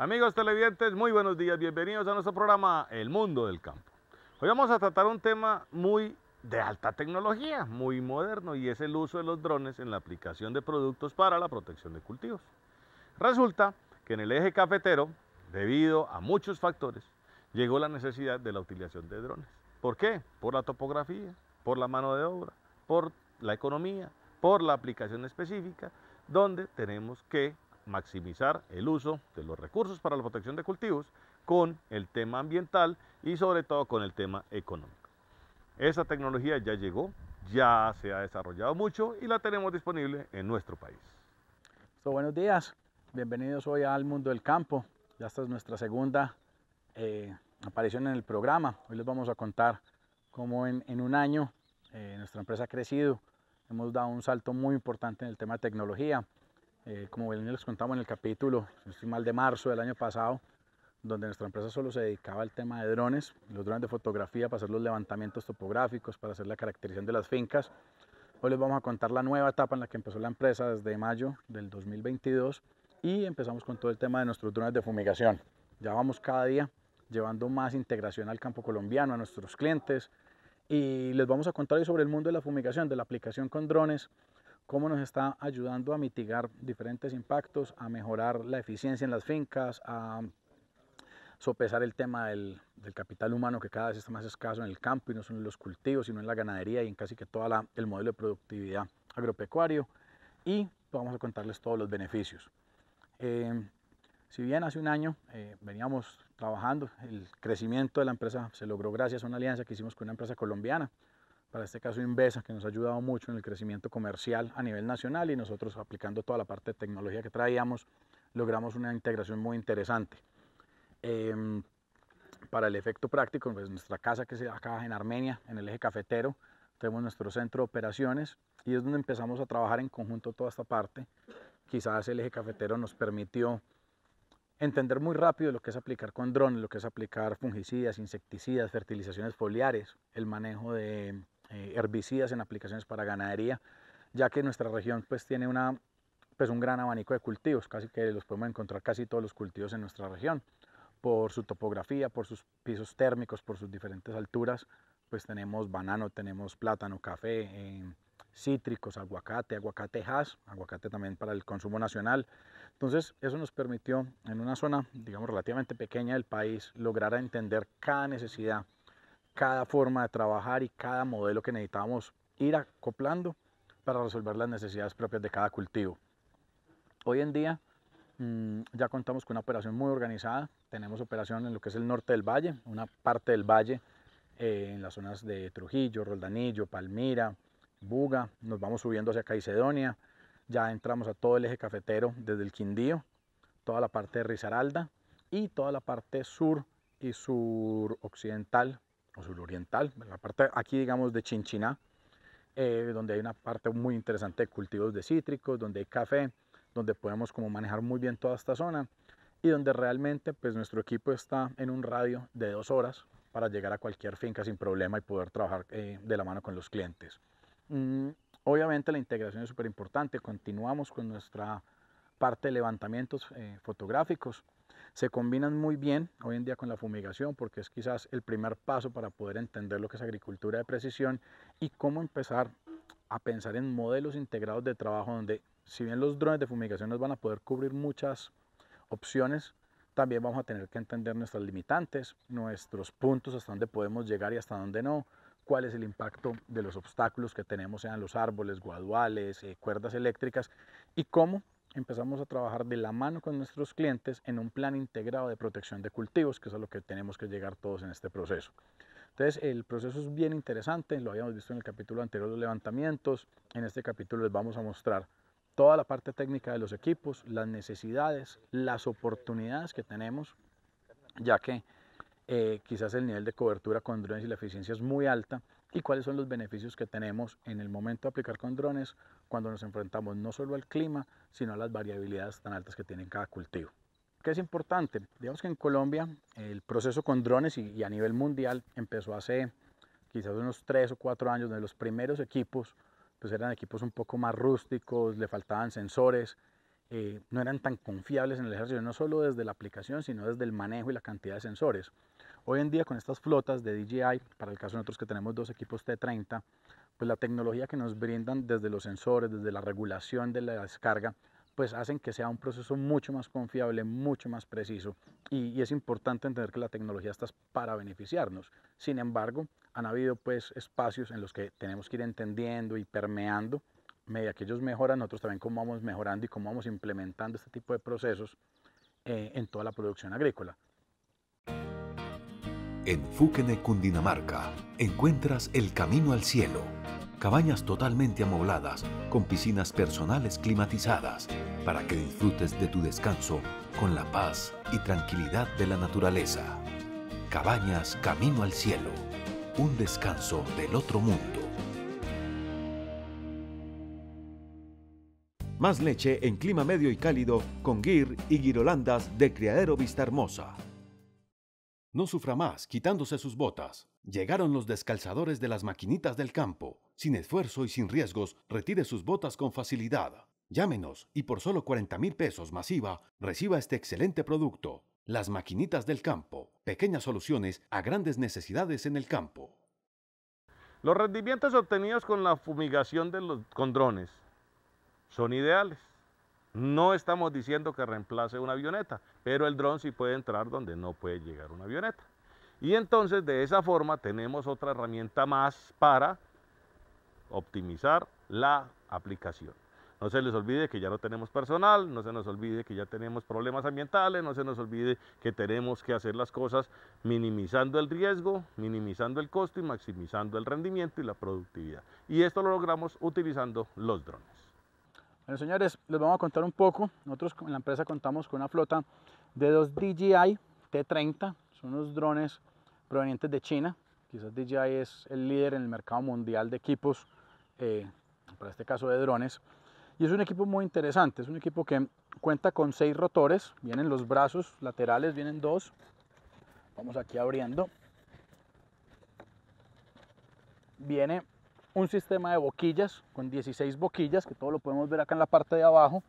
Amigos televidentes, muy buenos días, bienvenidos a nuestro programa El Mundo del Campo. Hoy vamos a tratar un tema muy de alta tecnología, muy moderno, y es el uso de los drones en la aplicación de productos para la protección de cultivos. Resulta que en el eje cafetero, debido a muchos factores, llegó la necesidad de la utilización de drones. ¿Por qué? Por la topografía, por la mano de obra, por la economía, por la aplicación específica, donde tenemos que maximizar el uso de los recursos para la protección de cultivos con el tema ambiental y sobre todo con el tema económico. Esa tecnología ya llegó, ya se ha desarrollado mucho y la tenemos disponible en nuestro país. buenos días, bienvenidos hoy al mundo del campo. Ya esta es nuestra segunda eh, aparición en el programa. Hoy les vamos a contar cómo en, un año eh, nuestra empresa ha crecido. Hemos dado un salto muy importante en el tema de tecnología. Eh, como bien les contamos en el capítulo, estoy mal de marzo del año pasado, donde nuestra empresa solo se dedicaba al tema de drones, los drones de fotografía para hacer los levantamientos topográficos, para hacer la caracterización de las fincas. Hoy les vamos a contar la nueva etapa en la que empezó la empresa desde mayo del 2022 y empezamos con todo el tema de nuestros drones de fumigación. Ya vamos cada día llevando más integración al campo colombiano, a nuestros clientes y les vamos a contar hoy sobre el mundo de la fumigación, de la aplicación con drones cómo nos está ayudando a mitigar diferentes impactos, a mejorar la eficiencia en las fincas, a sopesar el tema del, capital humano que cada vez está más escaso en el campo y no solo en los cultivos, sino en la ganadería y en casi que todo el modelo de productividad agropecuario. Y vamos a contarles todos los beneficios. Eh, si bien hace un año eh, veníamos trabajando, el crecimiento de la empresa se logró gracias a una alianza que hicimos con una empresa colombiana para este caso Invesa, que nos ha ayudado mucho en el crecimiento comercial a nivel nacional y nosotros aplicando toda la parte de tecnología que traíamos, logramos una integración muy interesante. Em, para el efecto práctico, pues nuestra casa que se acá en Armenia, en el eje cafetero, tenemos nuestro centro de operaciones y es donde empezamos a trabajar en conjunto toda esta parte. Quizás el eje cafetero nos permitió entender muy rápido lo que es aplicar con drones, lo que es aplicar fungicidas, insecticidas, fertilizaciones foliares, el manejo de eh, herbicidas en aplicaciones para ganadería, ya que nuestra región pues tiene una, pues, un gran abanico de cultivos, casi que los podemos encontrar casi todos los cultivos en nuestra región. Por su topografía, por sus pisos térmicos, por sus diferentes alturas, pues tenemos banano, tenemos plátano, café, eh, cítricos, aguacate, aguacate aguacatejas, aguacate también para el consumo nacional. Entonces, eso nos permitió en una zona, digamos, relativamente pequeña del país, lograr entender cada necesidad cada forma de trabajar y cada modelo que necesitábamos ir acoplando para resolver las necesidades propias de cada cultivo. Hoy en día mm, ya contamos con una operación muy organizada, tenemos operación en lo que es el norte del valle, una parte del valle eh, en las zonas de Trujillo, Roldanillo, Palmira, Buga, nos vamos subiendo hacia Caicedonia, ya entramos a todo el eje cafetero desde el Quindío, toda la parte de Risaralda y toda la parte sur y suroccidental o suroriental, la parte aquí digamos de Chinchiná, eh, donde hay una parte muy interesante de cultivos de cítricos, donde hay café, donde podemos como manejar muy bien toda esta zona y donde realmente pues nuestro equipo está en un radio de dos horas para llegar a cualquier finca sin problema y poder trabajar eh, de la mano con los clientes. Mm, obviamente la integración es súper importante, continuamos con nuestra parte de levantamientos eh, fotográficos se combinan muy bien hoy en día con la fumigación porque es quizás el primer paso para poder entender lo que es agricultura de precisión y cómo empezar a pensar en modelos integrados de trabajo donde si bien los drones de fumigación nos van a poder cubrir muchas opciones, también vamos a tener que entender nuestras limitantes, nuestros puntos, hasta dónde podemos llegar y hasta dónde no, cuál es el impacto de los obstáculos que tenemos, sean los árboles, guaduales, eh, cuerdas eléctricas, y cómo empezamos a trabajar de la mano con nuestros clientes en un plan integrado de protección de cultivos, que es a lo que tenemos que llegar todos en este proceso. Entonces el proceso es bien interesante, lo habíamos visto en el capítulo anterior los levantamientos, en este capítulo les vamos a mostrar toda la parte técnica de los equipos, las necesidades, las oportunidades que tenemos, ya que eh, quizás el nivel de cobertura con drones y la eficiencia es muy alta, y cuáles son los beneficios que tenemos en el momento de aplicar con drones cuando nos enfrentamos no solo al clima, sino a las variabilidades tan altas que tiene cada cultivo. ¿Qué es importante? Digamos que en Colombia el proceso con drones y, a nivel mundial empezó hace quizás unos tres o cuatro años, donde los primeros equipos pues eran equipos un poco más rústicos, le faltaban sensores, eh, no eran tan confiables en el ejercicio, no solo desde la aplicación, sino desde el manejo y la cantidad de sensores. Hoy en día con estas flotas de DJI, para el caso de nosotros que tenemos dos equipos T30, pues la tecnología que nos brindan desde los sensores, desde la regulación de la descarga, pues hacen que sea un proceso mucho más confiable, mucho más preciso y, es importante entender que la tecnología está para beneficiarnos. Sin embargo, han habido pues espacios en los que tenemos que ir entendiendo y permeando, media que ellos mejoran, nosotros también cómo vamos mejorando y cómo vamos implementando este tipo de procesos eh, en toda la producción agrícola. En Fúquene, Cundinamarca, encuentras el camino al cielo. Cabañas totalmente amobladas, con piscinas personales climatizadas, para que disfrutes de tu descanso con la paz y tranquilidad de la naturaleza. Cabañas Camino al Cielo, un descanso del otro mundo. Más leche en clima medio y cálido con Guir y Guirolandas de Criadero Vista Hermosa. No sufra más, quitándose sus botas. Llegaron los descalzadores de las maquinitas del campo. Sin esfuerzo y sin riesgos, retire sus botas con facilidad. Llámenos y por solo 40 mil pesos masiva, reciba este excelente producto. Las maquinitas del campo. Pequeñas soluciones a grandes necesidades en el campo. Los rendimientos obtenidos con la fumigación de los, con drones son ideales. No estamos diciendo que reemplace una avioneta, pero el dron sí puede entrar donde no puede llegar una avioneta. Y entonces de esa forma tenemos otra herramienta más para optimizar la aplicación. No se les olvide que ya no tenemos personal, no se nos olvide que ya tenemos problemas ambientales, no se nos olvide que tenemos que hacer las cosas minimizando el riesgo, minimizando el costo y maximizando el rendimiento y la productividad. Y esto lo logramos utilizando los drones. Bueno, señores, les vamos a contar un poco. Nosotros en la empresa contamos con una flota de dos DJI T30. Son unos drones provenientes de China. Quizás DJI es el líder en el mercado mundial de equipos, eh, para este caso de drones. Y es un equipo muy interesante. Es un equipo que cuenta con seis rotores. Vienen los brazos laterales, vienen dos. Vamos aquí abriendo. Viene un sistema de boquillas con 16 boquillas, que todo lo podemos ver acá en la parte de abajo.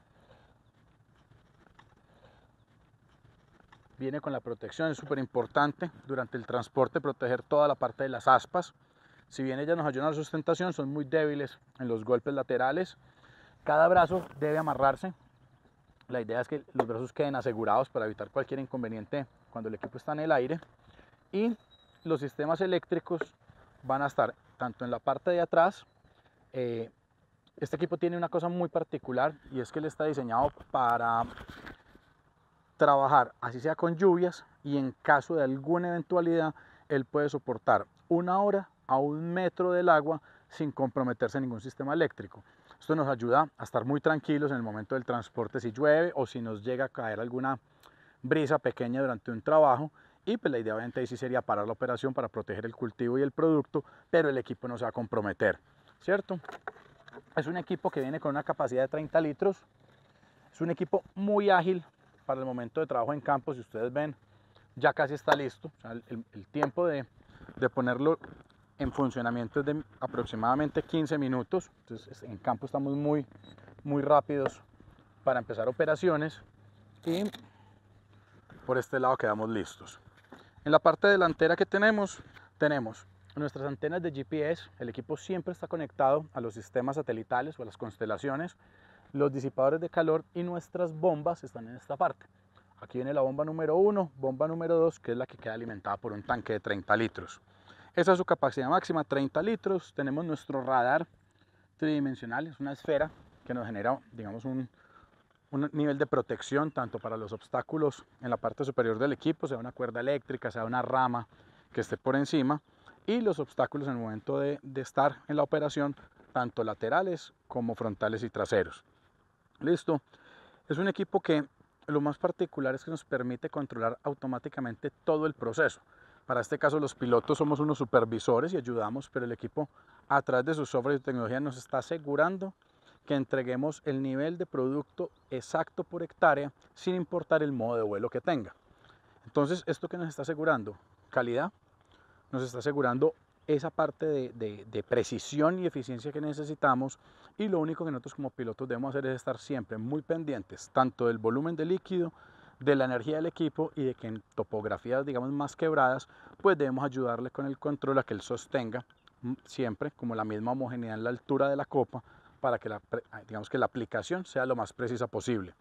Viene con la protección, es súper importante durante el transporte proteger toda la parte de las aspas. Si bien ellas nos ayudan a la sustentación, son muy débiles en los golpes laterales. Cada brazo debe amarrarse. La idea es que los brazos queden asegurados para evitar cualquier inconveniente cuando el equipo está en el aire. Y los sistemas eléctricos van a estar tanto en la parte de atrás. Eh, este equipo tiene una cosa muy particular y es que él está diseñado para trabajar, así sea con lluvias y en caso de alguna eventualidad, él puede soportar una hora a un metro del agua sin comprometerse ningún sistema eléctrico. Esto nos ayuda a estar muy tranquilos en el momento del transporte si llueve o si nos llega a caer alguna brisa pequeña durante un trabajo y pues la idea obviamente ahí sí sería parar la operación para proteger el cultivo y el producto, pero el equipo no se va a comprometer, ¿cierto? Es un equipo que viene con una capacidad de 30 litros. Es un equipo muy ágil para el momento de trabajo en campo. Si ustedes ven, ya casi está listo. el, tiempo de, de ponerlo en funcionamiento es de aproximadamente 15 minutos. Entonces en campo estamos muy, muy rápidos para empezar operaciones y por este lado quedamos listos. En la parte delantera que tenemos, tenemos nuestras antenas de GPS, el equipo siempre está conectado a los sistemas satelitales o a las constelaciones, los disipadores de calor y nuestras bombas están en esta parte. Aquí viene la bomba número 1, bomba número 2, que es la que queda alimentada por un tanque de 30 litros. Esa es su capacidad máxima, 30 litros. Tenemos nuestro radar tridimensional, es una esfera que nos genera, digamos, un, un nivel de protección tanto para los obstáculos en la parte superior del equipo, sea una cuerda eléctrica, sea una rama que esté por encima, y los obstáculos en el momento de, estar en la operación, tanto laterales como frontales y traseros. Listo. Es un equipo que lo más particular es que nos permite controlar automáticamente todo el proceso. Para este caso los pilotos somos unos supervisores y ayudamos, pero el equipo a través de su software y tecnología nos está asegurando que entreguemos el nivel de producto exacto por hectárea sin importar el modo de vuelo que tenga. Entonces, esto que nos está asegurando, calidad, nos está asegurando esa parte de, precisión y eficiencia que necesitamos y lo único que nosotros como pilotos debemos hacer es estar siempre muy pendientes tanto del volumen de líquido, de la energía del equipo y de que en topografías digamos más quebradas pues debemos ayudarle con el control a que él sostenga mm, siempre como la misma homogeneidad en la altura de la copa para que la, ah, digamos que la aplicación sea lo más precisa posible.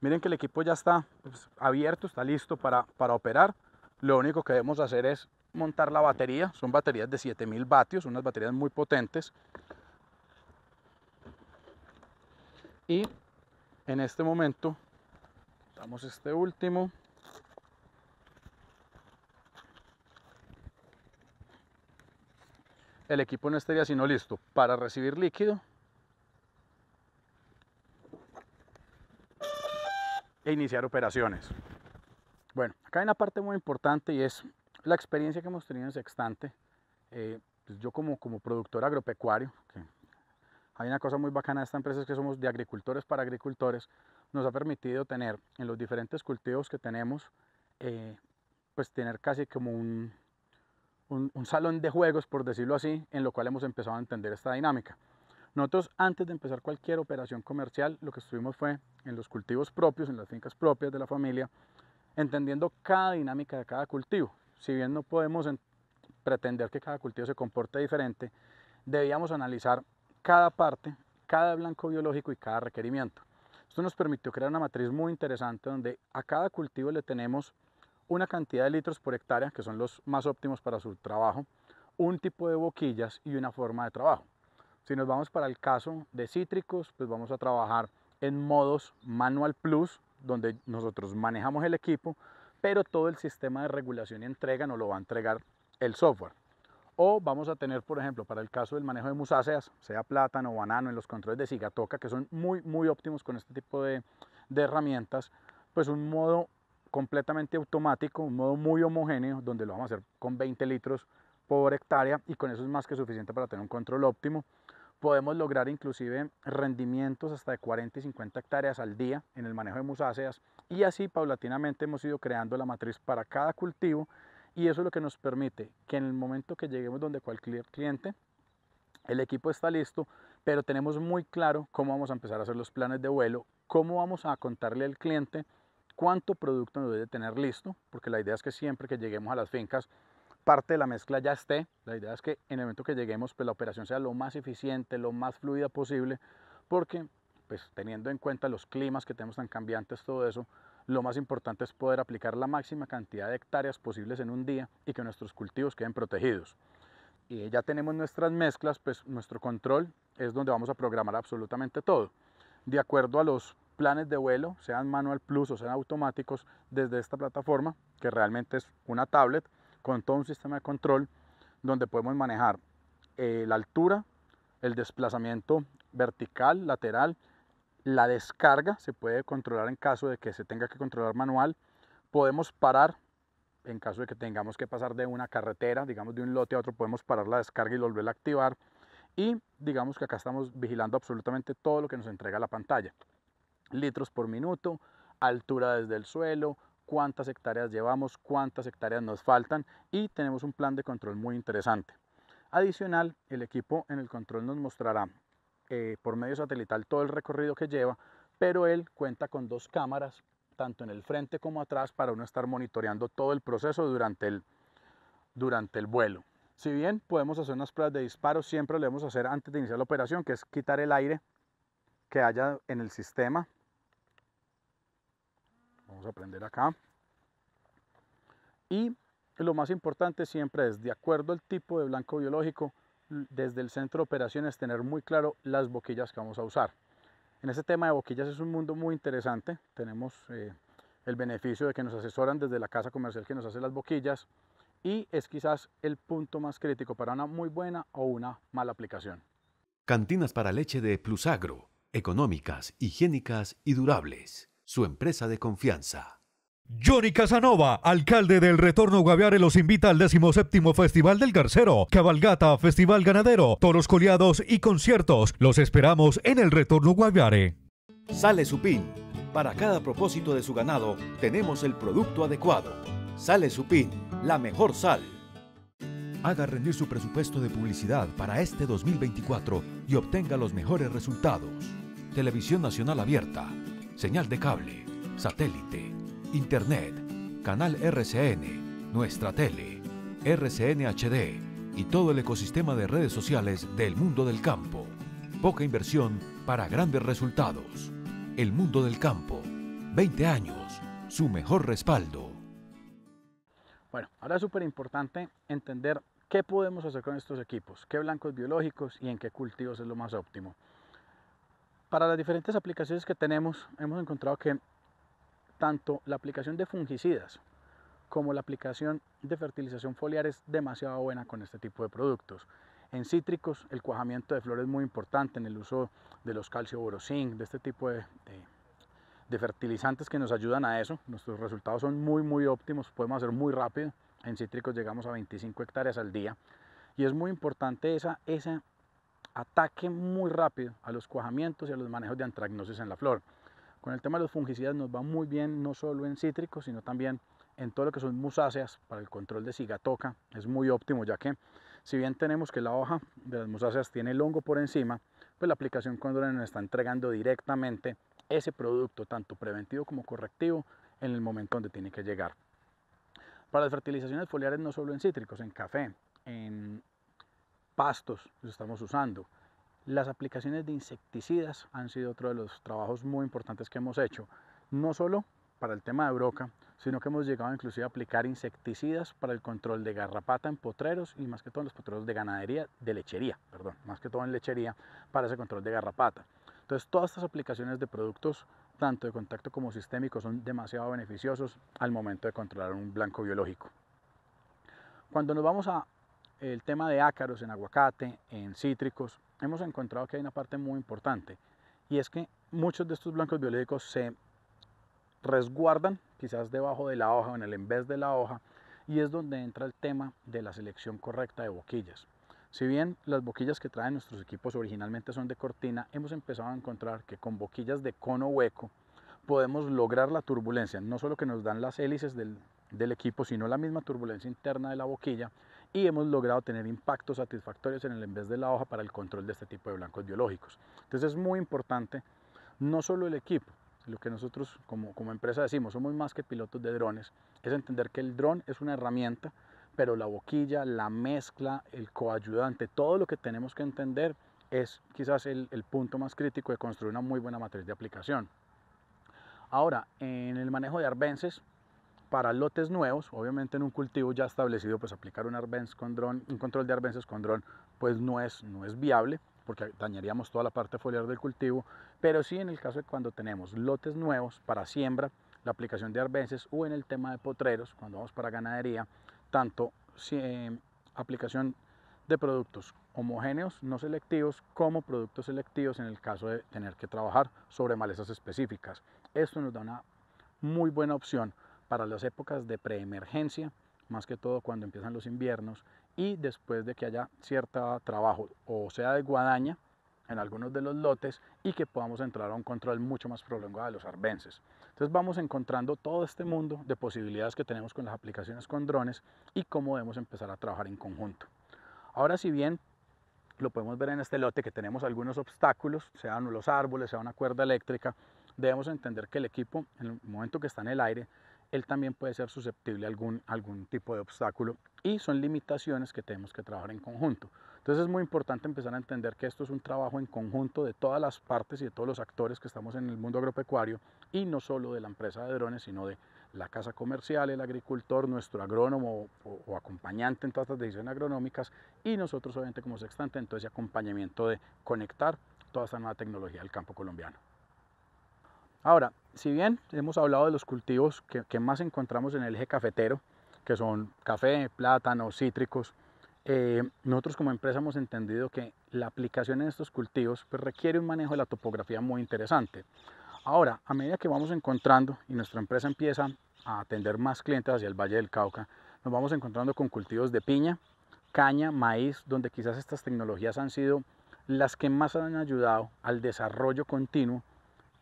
Miren que el equipo ya está pues, abierto, está listo para, para operar. Lo único que debemos hacer es montar la batería. Son baterías de 7000 vatios, unas baterías muy potentes. Y en este momento, damos este último. El equipo este no estaría sino listo para recibir líquido e iniciar operaciones. Bueno, acá hay una parte muy importante y es la experiencia que hemos tenido en Sextante. Eh, pues yo como, como productor agropecuario, hay una cosa muy bacana de esta empresa que somos de agricultores para agricultores, nos ha permitido tener en los diferentes cultivos que tenemos, eh, pues tener casi como un salón de juegos, por decirlo así, en lo cual hemos empezado a entender esta dinámica. Nosotros antes de empezar cualquier operación comercial, lo que estuvimos fue en los cultivos propios, en las fincas propias de la familia, entendiendo cada dinámica de cada cultivo. Si bien no podemos pretender que cada cultivo se comporte diferente, debíamos analizar cada parte, cada blanco biológico y cada requerimiento. Esto nos permitió crear una matriz muy interesante donde a cada cultivo le tenemos una cantidad de litros por hectárea, que son los más óptimos para su trabajo, un tipo de boquillas y una forma de trabajo. Si nos vamos para el caso de cítricos, pues vamos a trabajar en modos Manual Plus, donde nosotros manejamos el equipo, pero todo el sistema de regulación y entrega nos lo va a entregar el software. O vamos a tener, por ejemplo, para el caso del manejo de musáceas, sea plátano, o banano, en los controles de sigatoca, que son muy, muy óptimos con este tipo de, de herramientas, pues un modo completamente automático, un modo muy homogéneo, donde lo vamos a hacer con 20 litros por hectárea y con eso es más que suficiente para tener un control óptimo. Podemos lograr inclusive rendimientos hasta de 40 y 50 hectáreas al día en el manejo de musáceas y así paulatinamente hemos ido creando la matriz para cada cultivo y eso es lo que nos permite que en el momento que lleguemos donde cualquier cliente, el equipo está listo, pero tenemos muy claro cómo vamos a empezar a hacer los planes de vuelo, cómo vamos a contarle al cliente cuánto producto nos debe tener listo, porque la idea es que siempre que lleguemos a las fincas parte de la mezcla ya esté. La idea es que en el momento que lleguemos, pues la operación sea lo más eficiente, lo más fluida posible, porque pues teniendo en cuenta los climas que tenemos tan cambiantes, todo eso, lo más importante es poder aplicar la máxima cantidad de hectáreas posibles en un día y que nuestros cultivos queden protegidos. Y ya tenemos nuestras mezclas, pues nuestro control es donde vamos a programar absolutamente todo. De acuerdo a los planes de vuelo, sean manual plus o sean automáticos, desde esta plataforma, que realmente es una tablet, con todo un sistema de control donde podemos manejar eh, la altura, el desplazamiento vertical, lateral, la descarga se puede controlar en caso de que se tenga que controlar manual, podemos parar en caso de que tengamos que pasar de una carretera, digamos de un lote a otro, podemos parar la descarga y volverla a activar. Y digamos que acá estamos vigilando absolutamente todo lo que nos entrega la pantalla. Litros por minuto, altura desde el suelo, cuántas hectáreas llevamos, cuántas hectáreas nos faltan y tenemos un plan de control muy interesante. Adicional, el equipo en el control nos mostrará eh, por medio satelital todo el recorrido que lleva, pero él cuenta con dos cámaras, tanto en el frente como atrás, para uno estar monitoreando todo el proceso durante el, durante el vuelo. Si bien podemos hacer unas pruebas de disparo, siempre lo debemos hacer antes de iniciar la operación, que es quitar el aire que haya en el sistema Vamos a aprender acá. Y lo más importante siempre es, de acuerdo al tipo de blanco biológico, desde el centro de operaciones tener muy claro las boquillas que vamos a usar. En este tema de boquillas es un mundo muy interesante. Tenemos eh, el beneficio de que nos asesoran desde la casa comercial que nos hace las boquillas y es quizás el punto más crítico para una muy buena o una mala aplicación. Cantinas para leche de Plusagro, económicas, higiénicas y durables su empresa de confianza. Johnny Casanova, alcalde del Retorno Guaviare, los invita al 17 Festival del Garcero, Cabalgata, Festival Ganadero, Toros Coleados y conciertos. Los esperamos en el Retorno Guaviare. Sale Supin. Para cada propósito de su ganado, tenemos el producto adecuado. Sale Supin, la mejor sal. Haga rendir su presupuesto de publicidad para este 2024 y obtenga los mejores resultados. Televisión Nacional Abierta, señal de cable, satélite, internet, canal RCN, nuestra tele, RCN HD y todo el ecosistema de redes sociales del mundo del campo. Poca inversión para grandes resultados. El mundo del campo. 20 años. Su mejor respaldo. Bueno, ahora es súper importante entender qué podemos hacer con estos equipos, qué blancos biológicos y en qué cultivos es lo más óptimo para las diferentes aplicaciones que tenemos, hemos encontrado que tanto la aplicación de fungicidas como la aplicación de fertilización foliar es demasiado buena con este tipo de productos. En cítricos, el cuajamiento de flores es muy importante en el uso de los calcio-borosín, de este tipo de, de, fertilizantes que nos ayudan a eso. Nuestros resultados son muy, muy óptimos, podemos hacer muy rápido. En cítricos llegamos a 25 hectáreas al día. Y es muy importante esa, esa ataque muy rápido a los cuajamientos y a los manejos de antragnosis en la flor. Con el tema de los fungicidas nos va muy bien no solo en cítricos, sino también en todo lo que son musáceas para el control de cigatoca. Es muy óptimo ya que si bien tenemos que la hoja de las musáceas tiene el hongo por encima, pues la aplicación cuando nos está entregando directamente ese producto, tanto preventivo como correctivo, en el momento donde tiene que llegar. Para las fertilizaciones foliares no solo en cítricos, en café, en pastos los estamos usando. Las aplicaciones de insecticidas han sido otro de los trabajos muy importantes que hemos hecho, no solo para el tema de broca, sino que hemos llegado inclusive a aplicar insecticidas para el control de garrapata en potreros y más que todo en los potreros de ganadería, de lechería, perdón, más que todo en lechería para ese control de garrapata. Entonces todas estas aplicaciones de productos, tanto de contacto como sistémicos son demasiado beneficiosos al momento de controlar un blanco biológico. Cuando nos vamos a el tema de ácaros en aguacate, en cítricos, hemos encontrado que hay una parte muy importante y es que muchos de estos blancos biológicos se resguardan quizás debajo de la hoja o en el envés de la hoja y es donde entra el tema de la selección correcta de boquillas. Si bien las boquillas que traen nuestros equipos originalmente son de cortina, hemos empezado a encontrar que con boquillas de cono hueco podemos lograr la turbulencia, no solo que nos dan las hélices del equipo, sino la misma turbulencia interna de la boquilla y hemos logrado tener impactos satisfactorios en el envés de la hoja para el control de este tipo de blancos biológicos. Entonces es muy importante no solo el equipo, lo que nosotros como, empresa decimos, somos más que pilotos de drones, es entender que el dron es una herramienta, pero la boquilla, la mezcla, el coayudante, todo lo que tenemos que entender es quizás el, el punto más crítico de construir una muy buena matriz de aplicación. Ahora, en el manejo de arbences, para lotes nuevos, obviamente en un cultivo ya establecido, pues aplicar un, con dron, un control de arbences con dron, pues no es, no es viable porque dañaríamos toda la parte foliar del cultivo, pero sí en el caso de cuando tenemos lotes nuevos para siembra, la aplicación de arbences o en el tema de potreros, cuando vamos para ganadería, tanto eh, aplicación de productos homogéneos, no selectivos, como productos selectivos en el caso de tener que trabajar sobre malezas específicas. Esto nos da una muy buena opción para las épocas de preemergencia, más que todo cuando empiezan los inviernos y después de que haya cierto trabajo o sea de guadaña en algunos de los lotes y que podamos entrar a un control mucho más prolongado de los arbences. Entonces vamos encontrando todo este mundo de posibilidades que tenemos con las aplicaciones con drones y cómo debemos empezar a trabajar en conjunto. Ahora si bien lo podemos ver en este lote que tenemos algunos obstáculos, sean los árboles, sea una cuerda eléctrica, debemos entender que el equipo en el momento que está en el aire él también puede ser susceptible a algún, tipo de obstáculo y son limitaciones que tenemos que trabajar en conjunto. Entonces es muy importante empezar a entender que esto es un trabajo en conjunto de todas las partes y de todos los actores que estamos en el mundo agropecuario y no solo de la empresa de drones, sino de la casa comercial, el agricultor, nuestro agrónomo o, acompañante en todas estas decisiones agronómicas y nosotros obviamente como sextante en todo ese acompañamiento de conectar toda esta nueva tecnología del campo colombiano. Ahora, si bien hemos hablado de los cultivos que, más encontramos en el eje cafetero, que son café, plátano, cítricos, eh, nosotros como empresa hemos entendido que la aplicación en estos cultivos pues, requiere un manejo de la topografía muy interesante. Ahora, a medida que vamos encontrando y nuestra empresa empieza a atender más clientes hacia el Valle del Cauca, nos vamos encontrando con cultivos de piña, caña, maíz, donde quizás estas tecnologías han sido las que más han ayudado al desarrollo continuo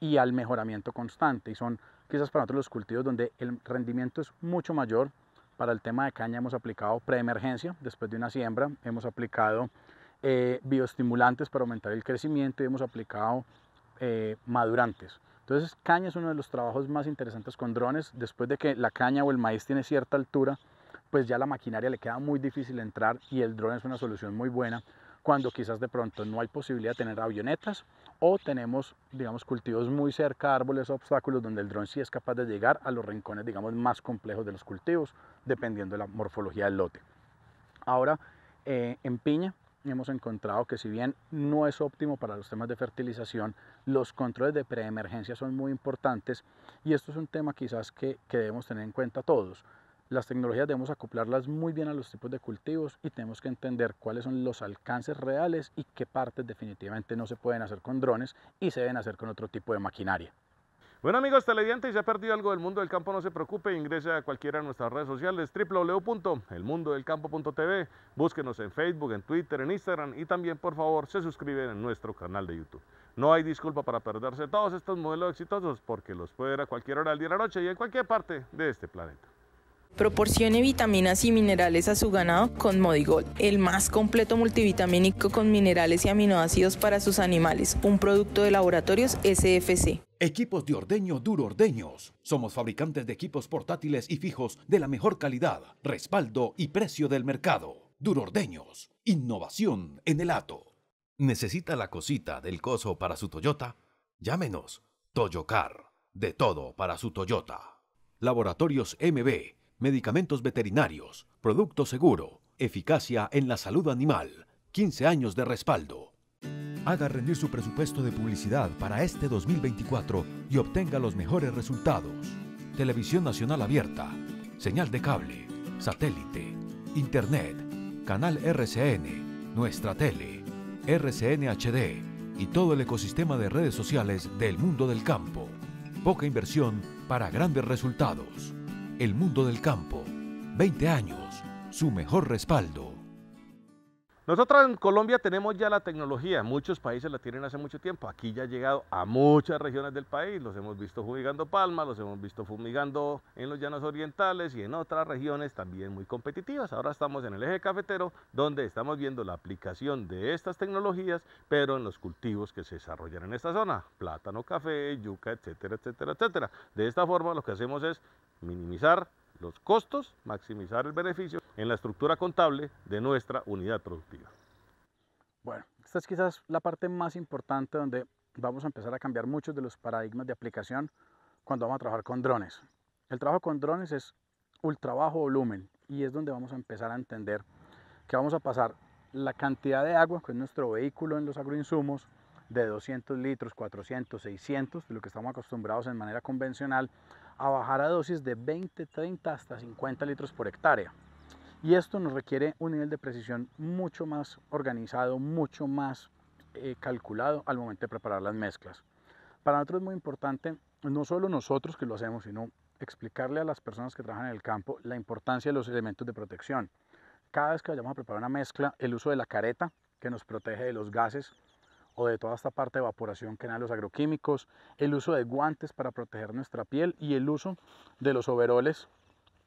y al mejoramiento constante. Y son quizás para nosotros los cultivos donde el rendimiento es mucho mayor. Para el tema de caña hemos aplicado preemergencia, después de una siembra, hemos aplicado eh, bioestimulantes para aumentar el crecimiento y hemos aplicado eh, madurantes. Entonces, caña es uno de los trabajos más interesantes con drones. Después de que la caña o el maíz tiene cierta altura, pues ya la maquinaria le queda muy difícil entrar y el drone es una solución muy buena cuando quizás de pronto no hay posibilidad de tener avionetas o tenemos, digamos, cultivos muy cerca de árboles, obstáculos, donde el dron sí es capaz de llegar a los rincones, digamos, más complejos de los cultivos, dependiendo de la morfología del lote. Ahora, eh, en piña hemos encontrado que si bien no es óptimo para los temas de fertilización, los controles de preemergencia son muy importantes y esto es un tema quizás que, que debemos tener en cuenta todos. Las tecnologías debemos acoplarlas muy bien a los tipos de cultivos y tenemos que entender cuáles son los alcances reales y qué partes definitivamente no se pueden hacer con drones y se deben hacer con otro tipo de maquinaria. Bueno amigos y si ha perdido algo del mundo del campo, no se preocupe, ingrese a cualquiera de nuestras redes sociales, www.elmundodelcampo.tv, búsquenos en Facebook, en Twitter, en Instagram y también por favor se suscriben en nuestro canal de YouTube. No hay disculpa para perderse todos estos modelos exitosos porque los puede ver a cualquier hora del día y la noche y en cualquier parte de este planeta. Proporcione vitaminas y minerales a su ganado con Modigol, el más completo multivitamínico con minerales y aminoácidos para sus animales, un producto de laboratorios SFC. Equipos de ordeño duro ordeños. Somos fabricantes de equipos portátiles y fijos de la mejor calidad, respaldo y precio del mercado. Duro ordeños. Innovación en el ato. ¿Necesita la cosita del coso para su Toyota? Llámenos. Toyocar. De todo para su Toyota. Laboratorios MB medicamentos veterinarios, producto seguro, eficacia en la salud animal, 15 años de respaldo. Haga rendir su presupuesto de publicidad para este 2024 y obtenga los mejores resultados. Televisión Nacional Abierta, señal de cable, satélite, internet, canal RCN, nuestra tele, RCN HD y todo el ecosistema de redes sociales del mundo del campo. Poca inversión para grandes resultados. El mundo del campo. 20 años. Su mejor respaldo. Nosotros en Colombia tenemos ya la tecnología, muchos países la tienen hace mucho tiempo, aquí ya ha llegado a muchas regiones del país, los hemos visto fumigando palmas, los hemos visto fumigando en los llanos orientales y en otras regiones también muy competitivas. Ahora estamos en el eje cafetero donde estamos viendo la aplicación de estas tecnologías, pero en los cultivos que se desarrollan en esta zona, plátano, café, yuca, etcétera, etcétera, etcétera. De esta forma lo que hacemos es minimizar los costos, maximizar el beneficio en la estructura contable de nuestra unidad productiva. Bueno, esta es quizás la parte más importante donde vamos a empezar a cambiar muchos de los paradigmas de aplicación cuando vamos a trabajar con drones. El trabajo con drones es ultra bajo volumen y es donde vamos a empezar a entender que vamos a pasar la cantidad de agua que es nuestro vehículo en los agroinsumos de 200 litros, 400, 600, de lo que estamos acostumbrados en manera convencional, a bajar a dosis de 20, 30 hasta 50 litros por hectárea. Y esto nos requiere un nivel de precisión mucho más organizado, mucho más eh, calculado al momento de preparar las mezclas. Para nosotros es muy importante, no solo nosotros que lo hacemos, sino explicarle a las personas que trabajan en el campo la importancia de los elementos de protección. Cada vez que vayamos a preparar una mezcla, el uso de la careta, que nos protege de los gases, o de toda esta parte de evaporación que dan los agroquímicos, el uso de guantes para proteger nuestra piel y el uso de los overoles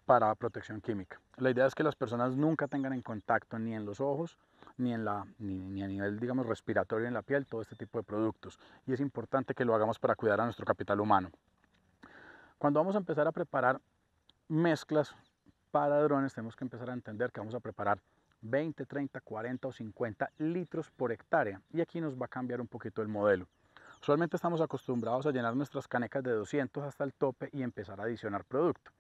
para protección química. La idea es que las personas nunca tengan en contacto ni en los ojos, ni, en la, ni, ni a nivel digamos, respiratorio en la piel todo este tipo de productos. Y es importante que lo hagamos para cuidar a nuestro capital humano. Cuando vamos a empezar a preparar mezclas para drones, tenemos que empezar a entender que vamos a preparar 20, 30, 40 o 50 litros por hectárea. Y aquí nos va a cambiar un poquito el modelo. Usualmente estamos acostumbrados a llenar nuestras canecas de 200 hasta el tope y empezar a adicionar producto.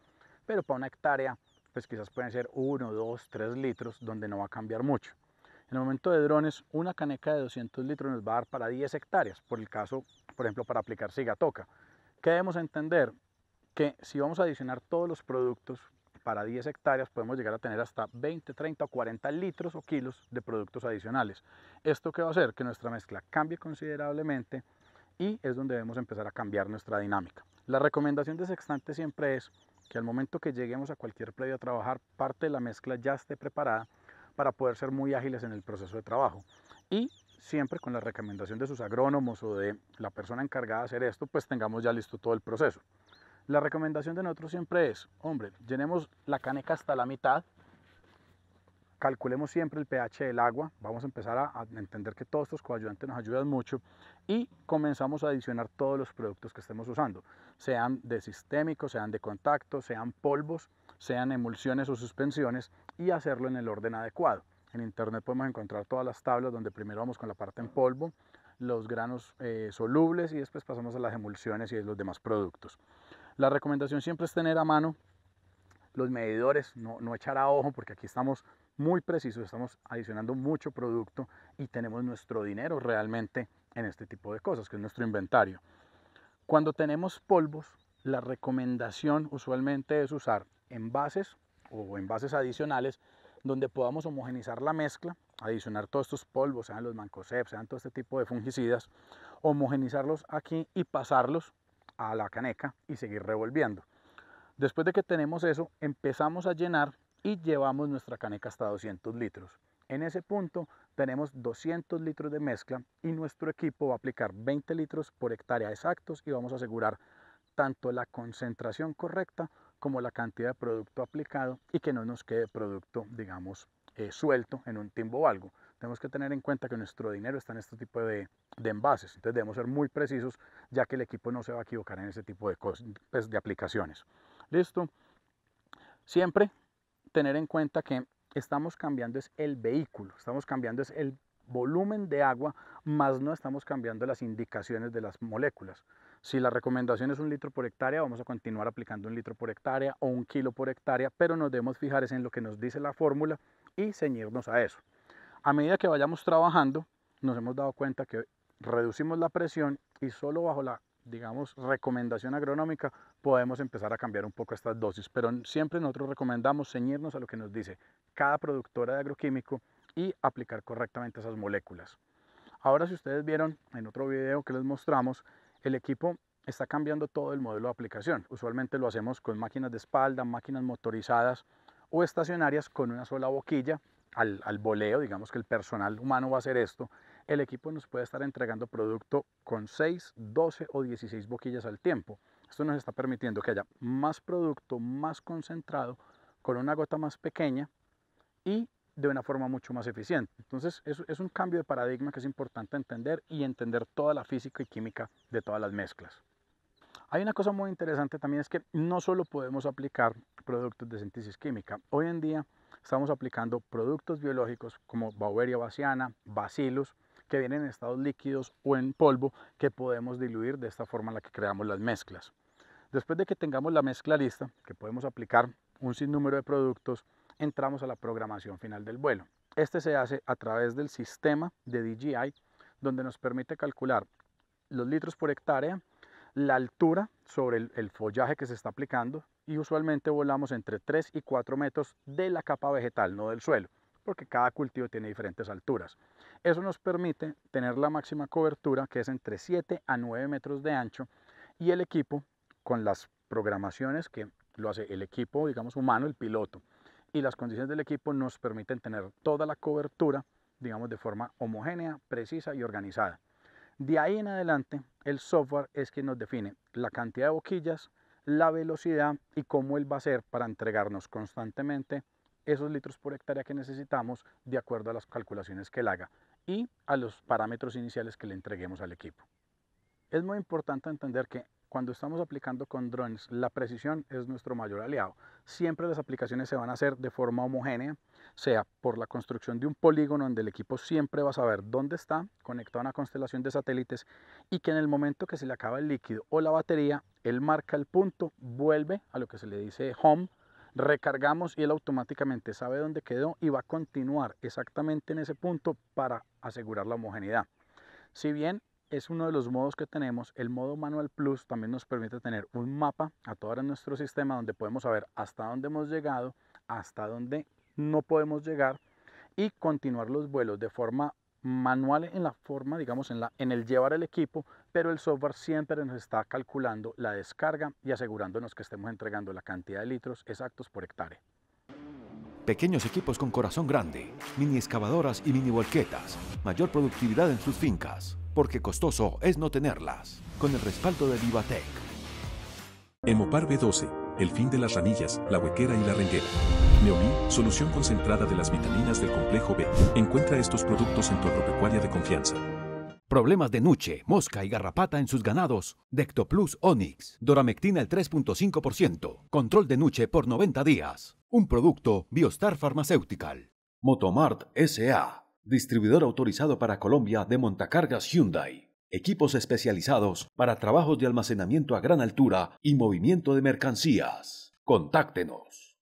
Pero para una hectárea, pues quizás pueden ser 1, 2, 3 litros, donde no va a cambiar mucho. En el momento de drones, una caneca de 200 litros nos va a dar para 10 hectáreas, por el caso, por ejemplo, para aplicar sigatoca. ¿Qué debemos entender? Que si vamos a adicionar todos los productos, para 10 hectáreas podemos llegar a tener hasta 20, 30 o 40 litros o kilos de productos adicionales. ¿Esto qué va a hacer? Que nuestra mezcla cambie considerablemente y es donde debemos empezar a cambiar nuestra dinámica. La recomendación de Sextante siempre es que al momento que lleguemos a cualquier predio a trabajar, parte de la mezcla ya esté preparada para poder ser muy ágiles en el proceso de trabajo. Y siempre con la recomendación de sus agrónomos o de la persona encargada de hacer esto, pues tengamos ya listo todo el proceso. La recomendación de nosotros siempre es, hombre, llenemos la caneca hasta la mitad, calculemos siempre el pH del agua, vamos a empezar a, entender que todos estos coayudantes nos ayudan mucho y comenzamos a adicionar todos los productos que estemos usando, sean de sistémicos, sean de contacto, sean polvos, sean emulsiones o suspensiones y hacerlo en el orden adecuado. En internet podemos encontrar todas las tablas donde primero vamos con la parte en polvo, los granos eh, solubles y después pasamos a las emulsiones y los demás productos. La recomendación siempre es tener a mano los medidores, no, echar a ojo porque aquí estamos muy precisos, estamos adicionando mucho producto y tenemos nuestro dinero realmente en este tipo de cosas, que es nuestro inventario. Cuando tenemos polvos, la recomendación usualmente es usar envases o envases adicionales donde podamos homogenizar la mezcla, adicionar todos estos polvos, sean los mancoceps, sean todo este tipo de fungicidas, homogenizarlos aquí y pasarlos a la caneca y seguir revolviendo. Después de que tenemos eso, empezamos a llenar y llevamos nuestra caneca hasta 200 litros. En ese punto tenemos 200 litros de mezcla y nuestro equipo va a aplicar 20 litros por hectárea exactos y vamos a asegurar tanto la concentración correcta como la cantidad de producto aplicado y que no nos quede producto, digamos, eh, suelto en un timbo o algo tenemos que tener en cuenta que nuestro dinero está en este tipo de, envases. Entonces debemos ser muy precisos ya que el equipo no se va a equivocar en ese tipo de, cosas, pues, de aplicaciones. ¿Listo? Siempre tener en cuenta que estamos cambiando es el vehículo, estamos cambiando es el volumen de agua, más no estamos cambiando las indicaciones de las moléculas. Si la recomendación es un litro por hectárea, vamos a continuar aplicando un litro por hectárea o un kilo por hectárea, pero nos debemos fijar en lo que nos dice la fórmula y ceñirnos a eso. A medida que vayamos trabajando, nos hemos dado cuenta que reducimos la presión y solo bajo la, digamos, recomendación agronómica podemos empezar a cambiar un poco estas dosis. Pero siempre nosotros recomendamos ceñirnos a lo que nos dice cada productora de agroquímico y aplicar correctamente esas moléculas. Ahora si ustedes vieron en otro video que les mostramos, el equipo está cambiando todo el modelo de aplicación. Usualmente lo hacemos con máquinas de espalda, máquinas motorizadas o estacionarias con una sola boquilla al, boleo, digamos que el personal humano va a hacer esto, el equipo nos puede estar entregando producto con 6, 12 o 16 boquillas al tiempo. Esto nos está permitiendo que haya más producto, más concentrado, con una gota más pequeña y de una forma mucho más eficiente. Entonces es, es un cambio de paradigma que es importante entender y entender toda la física y química de todas las mezclas. Hay una cosa muy interesante también es que no solo podemos aplicar productos de síntesis química. Hoy en día estamos aplicando productos biológicos como Baueria baciana, bacilos, que vienen en estados líquidos o en polvo que podemos diluir de esta forma en la que creamos las mezclas. Después de que tengamos la mezcla lista, que podemos aplicar un sinnúmero de productos, entramos a la programación final del vuelo. Este se hace a través del sistema de DJI, donde nos permite calcular los litros por hectárea, la altura sobre el, follaje que se está aplicando y usualmente volamos entre 3 y 4 metros de la capa vegetal, no del suelo, porque cada cultivo tiene diferentes alturas. Eso nos permite tener la máxima cobertura que es entre 7 a 9 metros de ancho y el equipo con las programaciones que lo hace el equipo, digamos, humano, el piloto, y las condiciones del equipo nos permiten tener toda la cobertura, digamos, de forma homogénea, precisa y organizada. De ahí en adelante, el software es quien nos define la cantidad de boquillas, la velocidad y cómo él va a ser para entregarnos constantemente esos litros por hectárea que necesitamos de acuerdo a las calculaciones que él haga y a los parámetros iniciales que le entreguemos al equipo. Es muy importante entender que cuando estamos aplicando con drones, la precisión es nuestro mayor aliado. Siempre las aplicaciones se van a hacer de forma homogénea, sea por la construcción de un polígono donde el equipo siempre va a saber dónde está, conectado a una constelación de satélites, y que en el momento que se le acaba el líquido o la batería, él marca el punto, vuelve a lo que se le dice home, recargamos y él automáticamente sabe dónde quedó y va a continuar exactamente en ese punto para asegurar la homogeneidad. Si bien es uno de los modos que tenemos. El modo Manual Plus también nos permite tener un mapa a todo nuestro sistema donde podemos saber hasta dónde hemos llegado, hasta dónde no podemos llegar y continuar los vuelos de forma manual en la forma, digamos, en, la, en el llevar el equipo, pero el software siempre nos está calculando la descarga y asegurándonos que estemos entregando la cantidad de litros exactos por hectárea. Pequeños equipos con corazón grande, mini excavadoras y mini volquetas, mayor productividad en sus fincas porque costoso es no tenerlas. Con el respaldo de Vivatec. Emopar B12, el fin de las ranillas, la huequera y la renguera. Neolí, solución concentrada de las vitaminas del complejo B. Encuentra estos productos en tu agropecuaria de confianza. Problemas de nuche, mosca y garrapata en sus ganados. Dectoplus Onix. Doramectina el 3.5%. Control de nuche por 90 días. Un producto Biostar Pharmaceutical. Motomart S.A distribuidor autorizado para Colombia de montacargas Hyundai. Equipos especializados para trabajos de almacenamiento a gran altura y movimiento de mercancías. Contáctenos.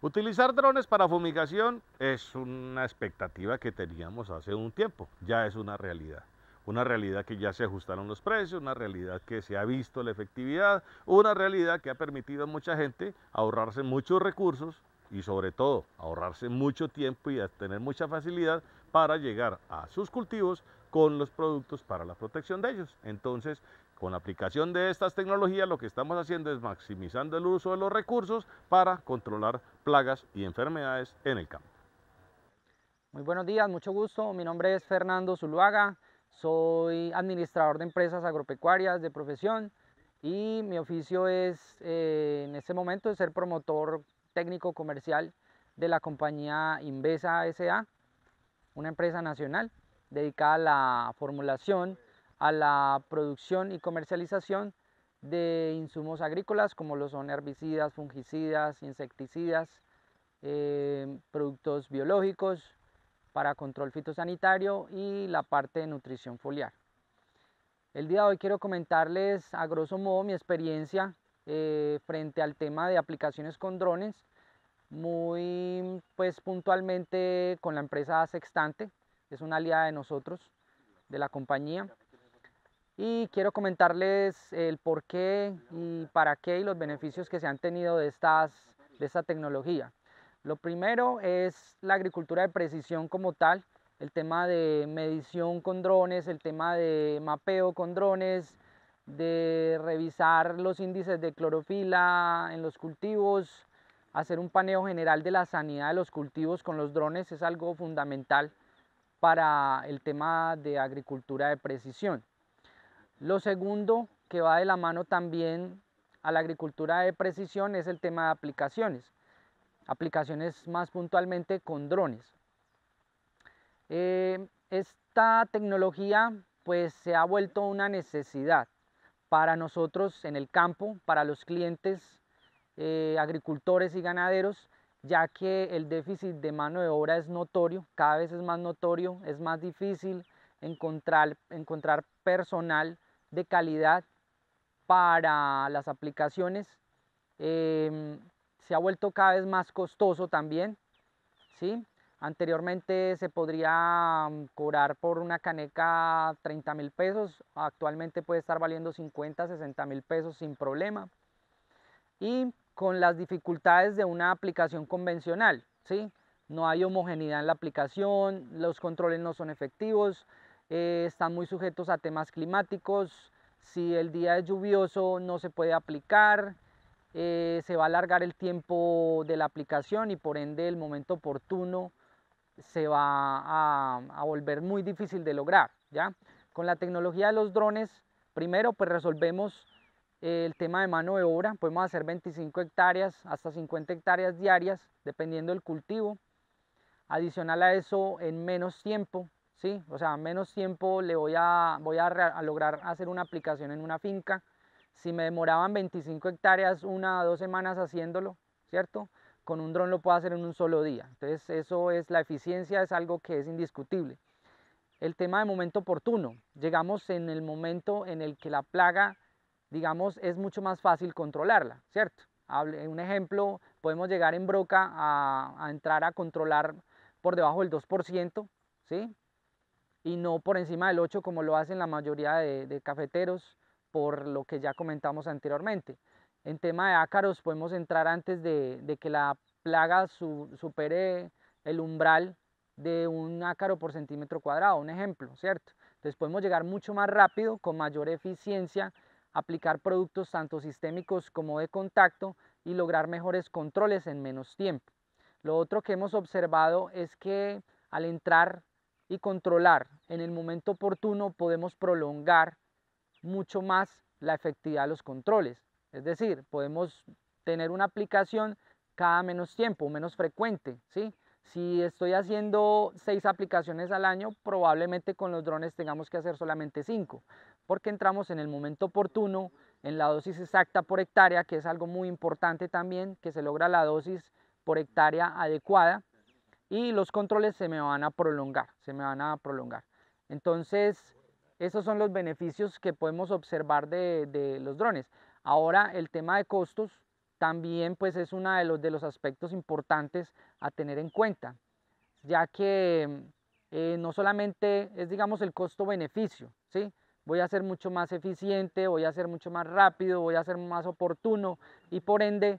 Utilizar drones para fumigación es una expectativa que teníamos hace un tiempo, ya es una realidad una realidad que ya se ajustaron los precios, una realidad que se ha visto la efectividad, una realidad que ha permitido a mucha gente ahorrarse muchos recursos y sobre todo ahorrarse mucho tiempo y tener mucha facilidad para llegar a sus cultivos con los productos para la protección de ellos. Entonces, con la aplicación de estas tecnologías lo que estamos haciendo es maximizando el uso de los recursos para controlar plagas y enfermedades en el campo. Muy buenos días, mucho gusto. Mi nombre es Fernando Zuluaga, soy administrador de empresas agropecuarias de profesión y mi oficio es eh, en este momento es ser promotor técnico comercial de la compañía Invesa SA, una empresa nacional dedicada a la formulación, a la producción y comercialización de insumos agrícolas como lo son herbicidas, fungicidas, insecticidas, eh, productos biológicos para control fitosanitario y la parte de nutrición foliar. El día de hoy quiero comentarles a grosso modo mi experiencia eh, frente al tema de aplicaciones con drones, muy pues puntualmente con la empresa Sextante, es una aliada de nosotros, de la compañía. Y quiero comentarles el por qué y para qué y los beneficios que se han tenido de, estas, de esta tecnología. Lo primero es la agricultura de precisión como tal, el tema de medición con drones, el tema de mapeo con drones, de revisar los índices de clorofila en los cultivos, hacer un paneo general de la sanidad de los cultivos con los drones es algo fundamental para el tema de agricultura de precisión. Lo segundo que va de la mano también a la agricultura de precisión es el tema de aplicaciones, aplicaciones más puntualmente con drones. Eh, esta tecnología pues se ha vuelto una necesidad para nosotros en el campo, para los clientes, eh, agricultores y ganaderos, ya que el déficit de mano de obra es notorio, cada vez es más notorio, es más difícil encontrar, encontrar personal de calidad para las aplicaciones. Em, se ha vuelto cada vez más costoso también, ¿sí? Anteriormente se podría mm, cobrar por una caneca 30 mil pesos, actualmente puede estar valiendo 50, 60 mil pesos sin problema. Y con las dificultades de una aplicación convencional, ¿sí? no hay homogeneidad en la aplicación, los controles no son efectivos, eh, están muy sujetos a temas climáticos, si el día es lluvioso no se puede aplicar, eh, se va a alargar el tiempo de la aplicación y por ende el momento oportuno se va a, volver muy difícil de lograr. ¿ya? Con la tecnología de los drones, primero pues resolvemos el tema de mano de obra, podemos hacer 25 hectáreas hasta 50 hectáreas diarias, dependiendo del cultivo. Adicional a eso, en menos tiempo, ¿sí? o sea, menos tiempo le voy a, voy a, a lograr hacer una aplicación en una finca. Si me demoraban 25 hectáreas, una o dos semanas haciéndolo, ¿cierto? con un dron lo puedo hacer en un solo día. Entonces eso es, la eficiencia es algo que es indiscutible. El tema de momento oportuno, llegamos en el momento en el que la plaga, digamos, es mucho más fácil controlarla, ¿cierto? Un ejemplo, podemos llegar en broca a, entrar a controlar por debajo del 2%, ¿sí? Y no por encima del 8% como lo hacen la mayoría de cafeteros por lo que ya comentamos anteriormente. En tema de ácaros podemos entrar antes de, que la plaga supere el umbral de un ácaro por centímetro cuadrado, un ejemplo, ¿cierto? Entonces podemos llegar mucho más rápido, con mayor eficiencia, aplicar productos tanto sistémicos como de contacto y lograr mejores controles en menos tiempo. Lo otro que hemos observado es que al entrar y controlar en el momento oportuno podemos prolongar mucho más la efectividad de los controles. Es decir, podemos tener una aplicación cada menos tiempo, menos frecuente, ¿sí? Si estoy haciendo seis aplicaciones al año, probablemente con los drones tengamos que hacer solamente cinco, porque entramos en el momento oportuno, en la dosis exacta por hectárea, que es algo muy importante también, que se logra la dosis por hectárea adecuada, y los controles se me van a prolongar, se me van a prolongar. Entonces, esos son los beneficios que podemos observar de, de los drones. Ahora el tema de costos también pues es uno de los, de los aspectos importantes a tener en cuenta, ya que eh, no solamente es digamos el costo-beneficio, ¿sí? voy a ser mucho más eficiente, voy a ser mucho más rápido, voy a ser más oportuno y por ende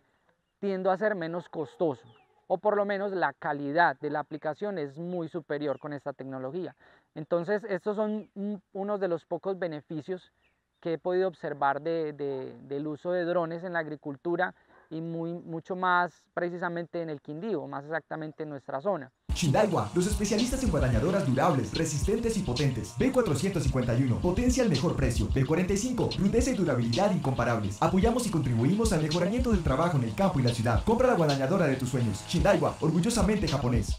tiendo a ser menos costoso o por lo menos la calidad de la aplicación es muy superior con esta tecnología. Entonces, estos son unos de los pocos beneficios que he podido observar del uso de drones en la agricultura y muy, mucho más precisamente en el Quindío, más exactamente en nuestra zona. Shindaiwa, los especialistas en guadañadoras durables, resistentes y potentes. B451, potencia al mejor precio. B45, rudeza y durabilidad incomparables. Apoyamos y contribuimos al mejoramiento del trabajo en el campo y la ciudad. Compra la guadañadora de tus sueños. Shindaiwa, orgullosamente japonés.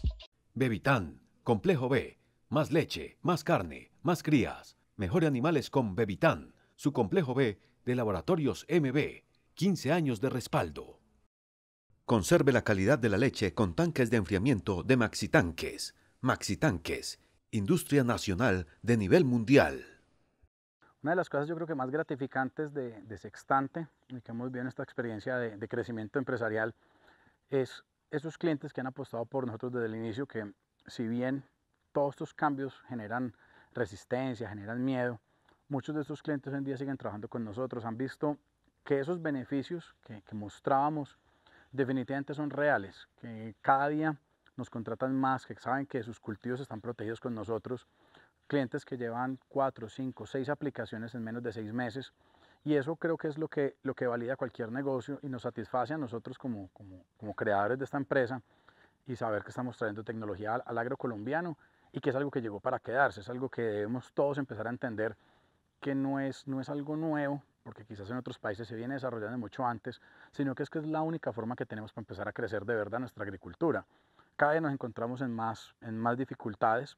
Bebitan, complejo B, más leche, más carne, más crías. Mejor animales con Bebitan su complejo B de Laboratorios MB, 15 años de respaldo. Conserve la calidad de la leche con tanques de enfriamiento de Maxitanques. Maxitanques, industria nacional de nivel mundial. Una de las cosas yo creo que más gratificantes de, Sextante, y que hemos vivido esta experiencia de, de crecimiento empresarial, es esos clientes que han apostado por nosotros desde el inicio, que si bien todos estos cambios generan resistencia, generan miedo, Muchos de estos clientes hoy en día siguen trabajando con nosotros, han visto que esos beneficios que, mostrábamos definitivamente son reales, que cada día nos contratan más, que saben que sus cultivos están protegidos con nosotros, clientes que llevan cuatro, cinco, seis aplicaciones en menos de seis meses. Y eso creo que es lo que, lo que valida cualquier negocio y nos satisface a nosotros como, creadores de esta empresa y saber que estamos trayendo tecnología al, al agro colombiano y que es algo que llegó para quedarse, es algo que debemos todos empezar a entender que no es, no es algo nuevo, porque quizás en otros países se viene desarrollando mucho antes, sino que es que es la única forma que tenemos para empezar a crecer de verdad nuestra agricultura. Cada vez nos encontramos en más, en más dificultades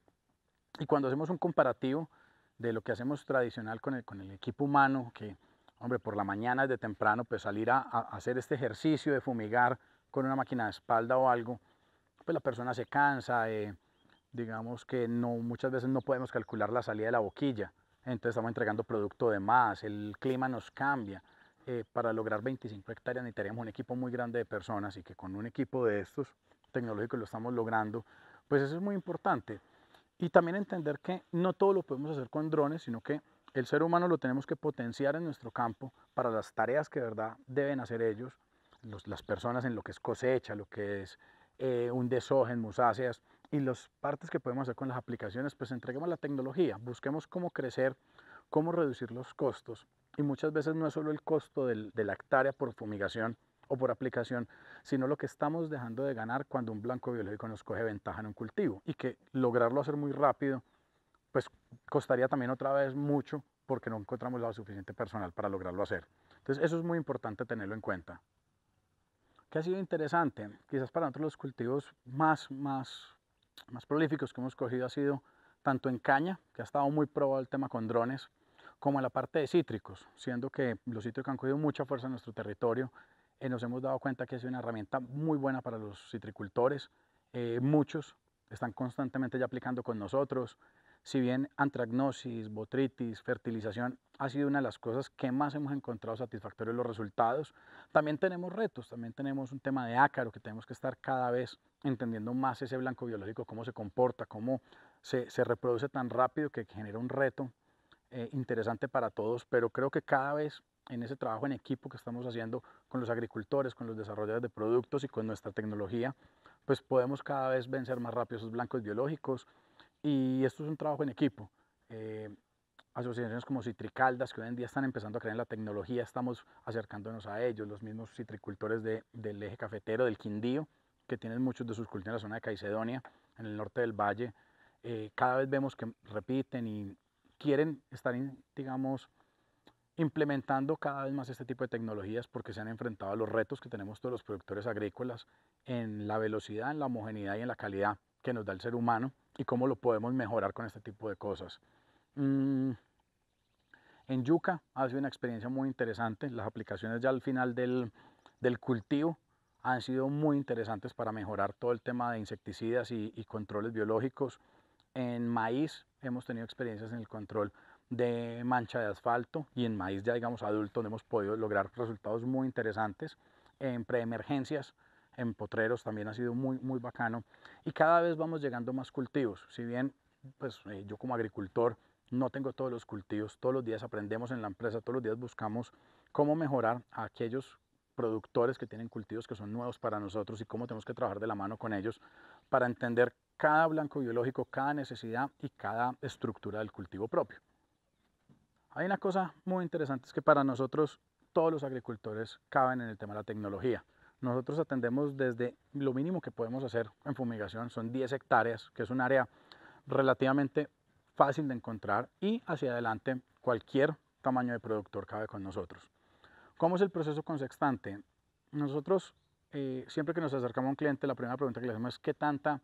y cuando hacemos un comparativo de lo que hacemos tradicional con el, con el equipo humano, que, hombre, por la mañana de temprano, pues salir a, hacer este ejercicio de fumigar con una máquina de espalda o algo, pues la persona se cansa, eh, digamos que no, muchas veces no podemos calcular la salida de la boquilla entonces estamos entregando producto de más, el clima nos cambia. Eh, para lograr 25 hectáreas necesitaríamos un equipo muy grande de personas y que con un equipo de estos tecnológicos lo estamos logrando, pues eso es muy importante. Y también entender que no todo lo podemos hacer con drones, sino que el ser humano lo tenemos que potenciar en nuestro campo para las tareas que de verdad deben hacer ellos, las personas en lo que es cosecha, lo que es eh, un desoje en musáceas, y las partes que podemos hacer con las aplicaciones, pues entreguemos la tecnología, busquemos cómo crecer, cómo reducir los costos. Y muchas veces no es solo el costo del, de la hectárea por fumigación o por aplicación, sino lo que estamos dejando de ganar cuando un blanco biológico nos coge ventaja en un cultivo y que lograrlo hacer muy rápido, pues costaría también otra vez mucho porque no encontramos la suficiente personal para lograrlo hacer. Entonces eso es muy importante tenerlo en cuenta. ¿Qué ha sido interesante? Quizás para nosotros los cultivos más, más más prolíficos que hemos cogido ha sido tanto en caña, que ha estado muy probado el tema con drones, como en la parte de cítricos, siendo que los cítricos han cogido mucha fuerza en nuestro territorio. y eh, nos hemos dado cuenta que es una herramienta muy buena para los citricultores. Eh, muchos están constantemente ya aplicando con nosotros. Si bien antragnosis, botritis, fertilización ha sido una de las cosas que más hemos encontrado satisfactorios los resultados, también tenemos retos, también tenemos un tema de ácaro que tenemos que estar cada vez entendiendo más ese blanco biológico, cómo se comporta, cómo se, reproduce tan rápido que genera un reto eh, interesante para todos, pero creo que cada vez en ese trabajo en equipo que estamos haciendo con los agricultores, con los desarrolladores de productos y con nuestra tecnología, pues podemos cada vez vencer más rápido esos blancos biológicos, y esto es un trabajo en equipo. Eh, asociaciones como Citricaldas, que hoy en día están empezando a creer en la tecnología, estamos acercándonos a ellos, los mismos citricultores del eje cafetero, del Quindío, que tienen muchos de sus cultivos en la zona de Caicedonia, en el norte del valle. Eh, cada vez vemos que repiten y quieren estar, digamos, implementando cada vez más este tipo de tecnologías porque se han enfrentado a los retos que tenemos todos los productores agrícolas en la velocidad, en la homogeneidad y en la calidad que nos da el ser humano y cómo lo podemos mejorar con este tipo de cosas. Mm, en yuca ha sido una experiencia muy interesante. Las aplicaciones ya al final del, cultivo han sido muy interesantes para mejorar todo el tema de insecticidas y, controles biológicos. En maíz hemos tenido experiencias en el control de mancha de asfalto y en maíz ya digamos adulto hemos podido lograr resultados muy interesantes. En preemergencias en potreros también ha sido muy, muy bacano. Y cada vez vamos llegando más cultivos. Si bien, pues eh, yo como agricultor no tengo todos los cultivos, todos los días aprendemos en la empresa, todos los días buscamos cómo mejorar a aquellos productores que tienen cultivos que son nuevos para nosotros y cómo tenemos que trabajar de la mano con ellos para entender cada blanco biológico, cada necesidad y cada estructura del cultivo propio. Hay una cosa muy interesante, es que para nosotros todos los agricultores caben en el tema de la tecnología. Nosotros atendemos desde lo mínimo que podemos hacer en fumigación, son 10 hectáreas, que es un área relativamente fácil de encontrar y hacia adelante cualquier tamaño de productor cabe con nosotros. ¿Cómo es el proceso con sextante? Nosotros eh, siempre que nos acercamos a un cliente, la primera pregunta que le hacemos es qué tanta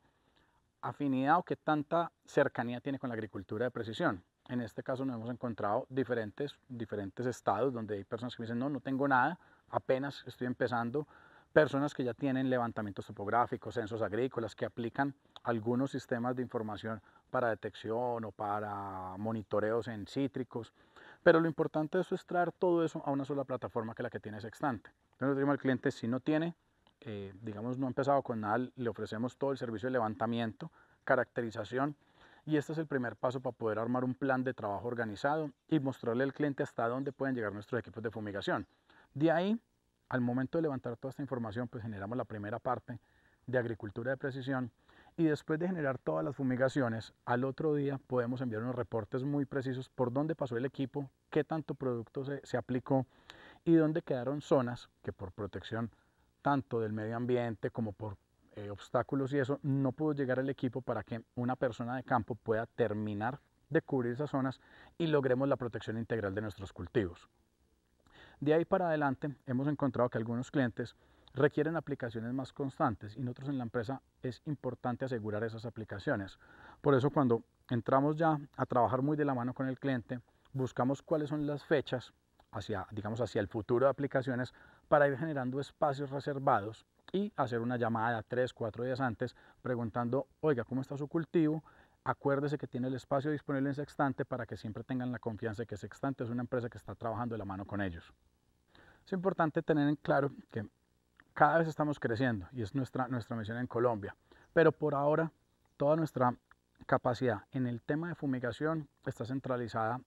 afinidad o qué tanta cercanía tiene con la agricultura de precisión. En este caso nos hemos encontrado diferentes, diferentes estados donde hay personas que me dicen, no, no tengo nada, apenas estoy empezando, personas que ya tienen levantamientos topográficos, censos agrícolas, que aplican algunos sistemas de información para detección o para monitoreos en cítricos. Pero lo importante de eso es traer todo eso a una sola plataforma que la que tiene Sextante. Entonces, digamos al cliente, si no tiene, eh, digamos, no ha empezado con nada, le ofrecemos todo el servicio de levantamiento, caracterización, y este es el primer paso para poder armar un plan de trabajo organizado y mostrarle al cliente hasta dónde pueden llegar nuestros equipos de fumigación. De ahí al momento de levantar toda esta información, pues generamos la primera parte de agricultura de precisión y después de generar todas las fumigaciones, al otro día podemos enviar unos reportes muy precisos por dónde pasó el equipo, qué tanto producto se, aplicó y dónde quedaron zonas que por protección tanto del medio ambiente como por eh, obstáculos y eso, no pudo llegar el equipo para que una persona de campo pueda terminar de cubrir esas zonas y logremos la protección integral de nuestros cultivos. De ahí para adelante hemos encontrado que algunos clientes requieren aplicaciones más constantes y nosotros en la empresa es importante asegurar esas aplicaciones. Por eso cuando entramos ya a trabajar muy de la mano con el cliente, buscamos cuáles son las fechas hacia, digamos, hacia el futuro de aplicaciones para ir generando espacios reservados y hacer una llamada tres, cuatro días antes preguntando, oiga, ¿cómo está su cultivo? acuérdese que tiene el espacio disponible en Sextante para que siempre tengan la confianza de que Sextante es una empresa que está trabajando de la mano con ellos. Es importante tener en claro que cada vez estamos creciendo y es nuestra, nuestra misión en Colombia, pero por ahora toda nuestra capacidad en el tema de fumigación está centralizada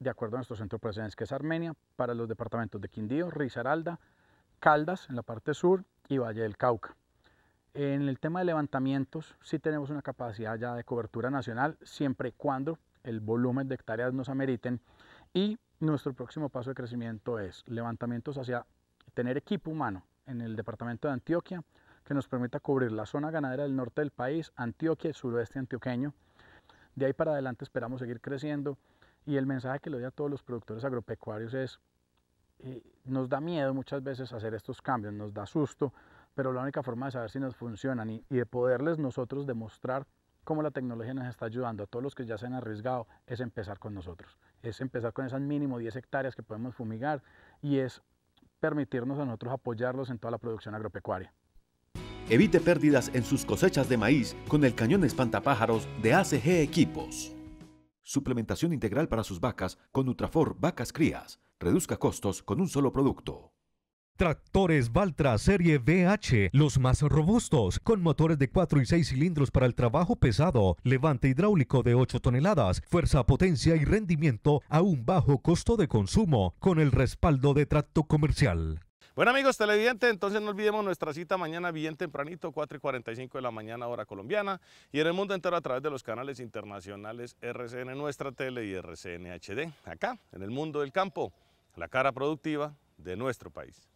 de acuerdo a nuestro centro de que es Armenia, para los departamentos de Quindío, Risaralda, Caldas en la parte sur y Valle del Cauca. En el tema de levantamientos, sí tenemos una capacidad ya de cobertura nacional, siempre y cuando el volumen de hectáreas nos ameriten. Y nuestro próximo paso de crecimiento es levantamientos hacia tener equipo humano en el departamento de Antioquia que nos permita cubrir la zona ganadera del norte del país, Antioquia, suroeste antioqueño. De ahí para adelante esperamos seguir creciendo y el mensaje que le doy a todos los productores agropecuarios es, eh, nos da miedo muchas veces hacer estos cambios, nos da susto, pero la única forma de saber si nos funcionan y, de poderles nosotros demostrar cómo la tecnología nos está ayudando a todos los que ya se han arriesgado es empezar con nosotros, es empezar con esas mínimo 10 hectáreas que podemos fumigar y es permitirnos a nosotros apoyarlos en toda la producción agropecuaria. Evite pérdidas en sus cosechas de maíz con el cañón espantapájaros de ACG Equipos. Suplementación integral para sus vacas con Nutrafor Vacas Crías. Reduzca costos con un solo producto. Tractores Valtra Serie VH, los más robustos, con motores de 4 y 6 cilindros para el trabajo pesado, levante hidráulico de 8 toneladas, fuerza, potencia y rendimiento a un bajo costo de consumo, con el respaldo de Tracto Comercial. Bueno amigos televidentes, entonces no olvidemos nuestra cita mañana bien tempranito, 4 y 45 de la mañana hora colombiana y en el mundo entero a través de los canales internacionales RCN Nuestra Tele y RCN HD, acá en el mundo del campo, la cara productiva de nuestro país.